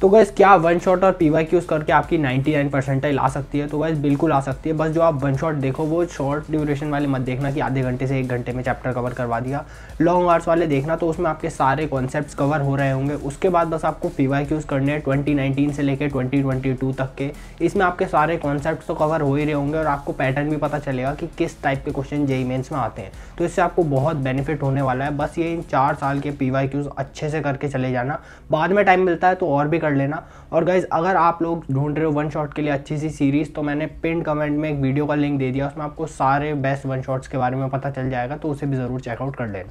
तो गैस क्या one shot और पी वाई क्यूज़ करके आपकी 99 नाइन परसेंटाइल आ सकती है तो गैस बिल्कुल आ सकती है बस जो आप वन शॉट देखो वो शॉर्ट ड्यूरेशन वाले मत देखना कि आधे घंटे से एक घंटे में चैप्टर कवर करवा दिया लॉन्ग आर्ट्स वाले देखना तो उसमें आपके सारे कॉन्सेप्ट कवर हो रहे होंगे उसके बाद बस आपको पी वाई क्यूज़ करने हैं ट्वेंटी से लेकर ट्वेंटी तक के इसमें आपके सारे कॉन्सेप्ट तो कवर हो ही रहे होंगे और आपको पैटर्न भी पता चलेगा कि किस टाइप के क्वेश्चन जेई मेन्स में आते हैं तो इससे आपको बहुत बेनिफिट होने वाला है बस ये इन चार साल के पी वाई क्यूज़ अच्छे से करके चले जाना बाद में टाइम मिलता है तो और भी कर लेना और गाइज अगर आप लोग ढूंढ रहे हो वन शॉट के लिए अच्छी सी सीरीज़ तो मैंने पिन कमेंट में एक वीडियो का लिंक दे दिया उसमें आपको सारे बेस्ट वन शॉट्स के बारे में पता चल जाएगा तो उसे भी ज़रूर चेकआउट कर लेना